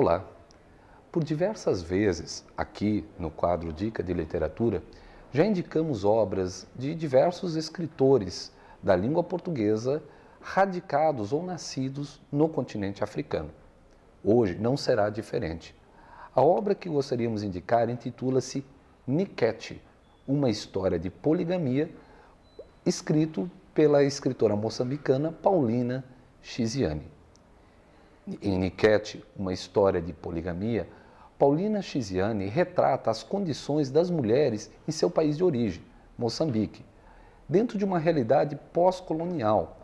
Olá! Por diversas vezes, aqui no quadro Dica de Literatura, já indicamos obras de diversos escritores da língua portuguesa radicados ou nascidos no continente africano. Hoje não será diferente. A obra que gostaríamos de indicar intitula-se Niquete, uma história de poligamia, escrito pela escritora moçambicana Paulina Chiziane em Niquete, Uma História de Poligamia, Paulina Chiziane retrata as condições das mulheres em seu país de origem, Moçambique, dentro de uma realidade pós-colonial.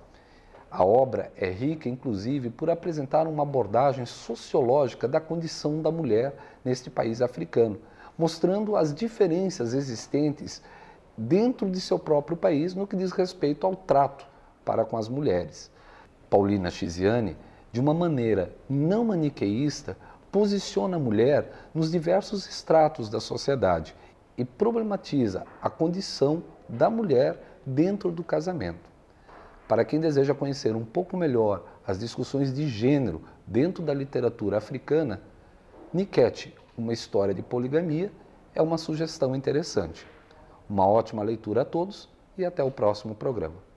A obra é rica, inclusive, por apresentar uma abordagem sociológica da condição da mulher neste país africano, mostrando as diferenças existentes dentro de seu próprio país no que diz respeito ao trato para com as mulheres. Paulina Chiziane de uma maneira não maniqueísta, posiciona a mulher nos diversos estratos da sociedade e problematiza a condição da mulher dentro do casamento. Para quem deseja conhecer um pouco melhor as discussões de gênero dentro da literatura africana, Niquete, uma história de poligamia, é uma sugestão interessante. Uma ótima leitura a todos e até o próximo programa.